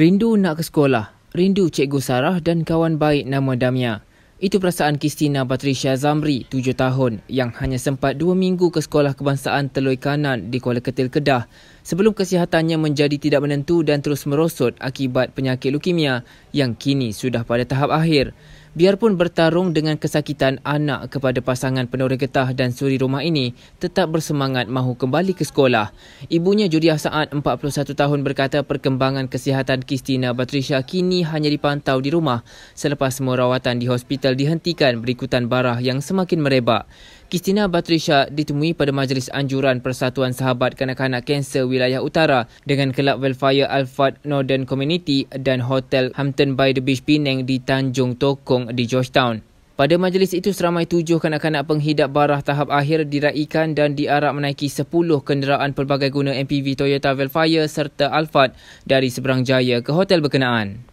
Rindu nak ke sekolah. Rindu Cikgu Sarah dan kawan baik nama Damia. Itu perasaan Kristina Patricia Zamri, 7 tahun, yang hanya sempat 2 minggu ke sekolah kebangsaan Teloi Kanan di Kuala Ketil Kedah sebelum kesihatannya menjadi tidak menentu dan terus merosot akibat penyakit leukemia yang kini sudah pada tahap akhir biarpun bertarung dengan kesakitan anak kepada pasangan penoreng getah dan suri rumah ini tetap bersemangat mahu kembali ke sekolah. Ibunya Juriah saat 41 tahun berkata perkembangan kesihatan Kristina Patricia kini hanya dipantau di rumah selepas semua rawatan di hospital dihentikan berikutan barah yang semakin merebak. Kistina Batrisha ditemui pada Majlis Anjuran Persatuan Sahabat Kanak-Kanak Kanser Wilayah Utara dengan Kelab Welfare Alphard Northern Community dan Hotel Hampton by the Beach Penang di Tanjung Tokong di Georgetown. Pada majlis itu, seramai tujuh kanak-kanak penghidap barah tahap akhir diraikan dan diarak menaiki sepuluh kenderaan pelbagai guna MPV Toyota Velfire serta Alphard dari Seberang Jaya ke hotel berkenaan.